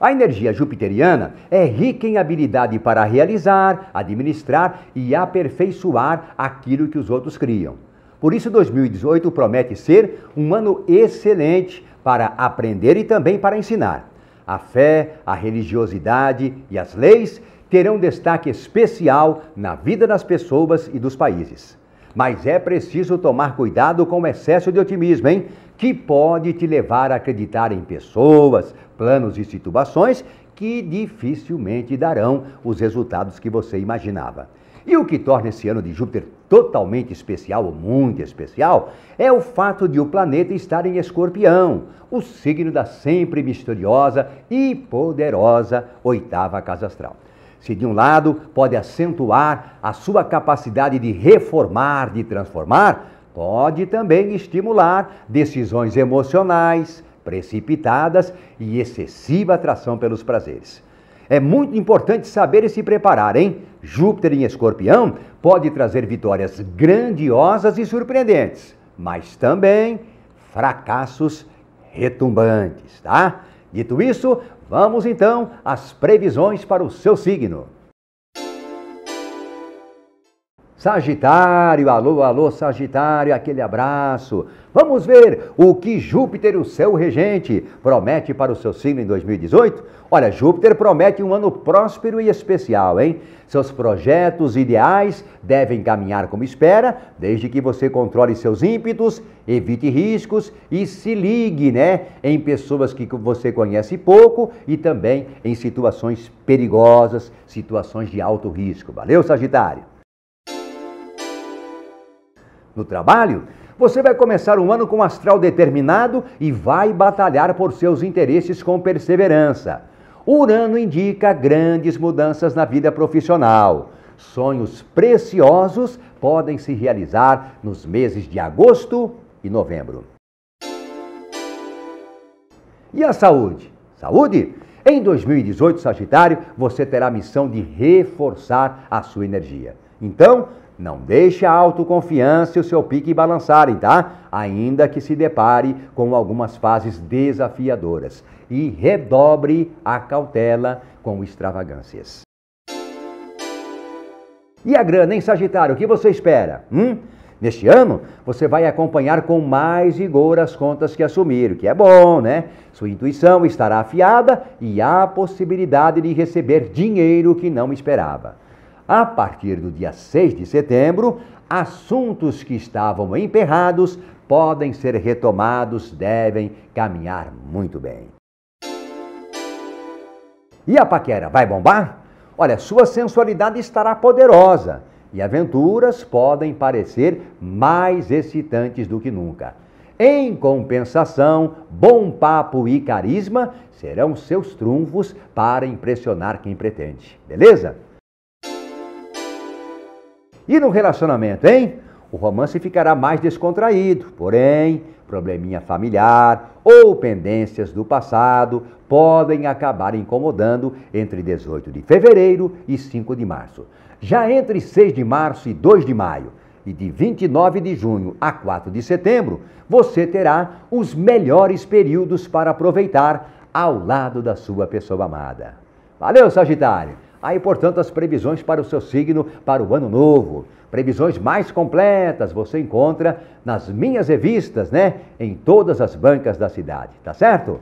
A energia jupiteriana é rica em habilidade para realizar, administrar e aperfeiçoar aquilo que os outros criam. Por isso, 2018 promete ser um ano excelente para aprender e também para ensinar. A fé, a religiosidade e as leis terão destaque especial na vida das pessoas e dos países. Mas é preciso tomar cuidado com o excesso de otimismo, hein? que pode te levar a acreditar em pessoas, planos e situações que dificilmente darão os resultados que você imaginava. E o que torna esse ano de Júpiter totalmente especial ou muito especial é o fato de o planeta estar em Escorpião, o signo da sempre misteriosa e poderosa oitava casa astral. Se de um lado pode acentuar a sua capacidade de reformar, de transformar, pode também estimular decisões emocionais, precipitadas e excessiva atração pelos prazeres. É muito importante saber e se preparar, hein? Júpiter em Escorpião pode trazer vitórias grandiosas e surpreendentes, mas também fracassos retumbantes, tá? Dito isso, vamos então às previsões para o seu signo. Sagitário, alô, alô, Sagitário, aquele abraço. Vamos ver o que Júpiter, o seu regente, promete para o seu signo em 2018? Olha, Júpiter promete um ano próspero e especial, hein? Seus projetos ideais devem caminhar como espera, desde que você controle seus ímpetos, evite riscos e se ligue, né, em pessoas que você conhece pouco e também em situações perigosas, situações de alto risco. Valeu, Sagitário? no trabalho, você vai começar um ano com um astral determinado e vai batalhar por seus interesses com perseverança. Urano indica grandes mudanças na vida profissional. Sonhos preciosos podem se realizar nos meses de agosto e novembro. E a saúde? Saúde? Em 2018, Sagitário, você terá a missão de reforçar a sua energia. Então, não deixe a autoconfiança e o seu pique balançarem, tá? Ainda que se depare com algumas fases desafiadoras. E redobre a cautela com extravagâncias. E a grana, em Sagitário, o que você espera? Hum? Neste ano, você vai acompanhar com mais rigor as contas que assumir, o que é bom, né? Sua intuição estará afiada e há a possibilidade de receber dinheiro que não esperava. A partir do dia 6 de setembro, assuntos que estavam emperrados podem ser retomados, devem caminhar muito bem. E a paquera vai bombar? Olha, sua sensualidade estará poderosa e aventuras podem parecer mais excitantes do que nunca. Em compensação, bom papo e carisma serão seus trunfos para impressionar quem pretende, beleza? E no relacionamento, hein? O romance ficará mais descontraído, porém, probleminha familiar ou pendências do passado podem acabar incomodando entre 18 de fevereiro e 5 de março. Já entre 6 de março e 2 de maio, e de 29 de junho a 4 de setembro, você terá os melhores períodos para aproveitar ao lado da sua pessoa amada. Valeu, Sagitário! Aí, portanto, as previsões para o seu signo para o ano novo. Previsões mais completas você encontra nas minhas revistas, né? Em todas as bancas da cidade, tá certo?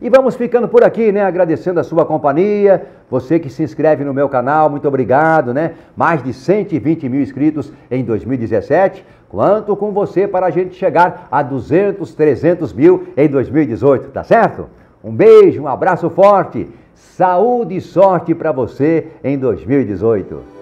E vamos ficando por aqui, né? Agradecendo a sua companhia, você que se inscreve no meu canal, muito obrigado, né? Mais de 120 mil inscritos em 2017. Quanto com você para a gente chegar a 200, 300 mil em 2018, tá certo? Um beijo, um abraço forte, saúde e sorte para você em 2018.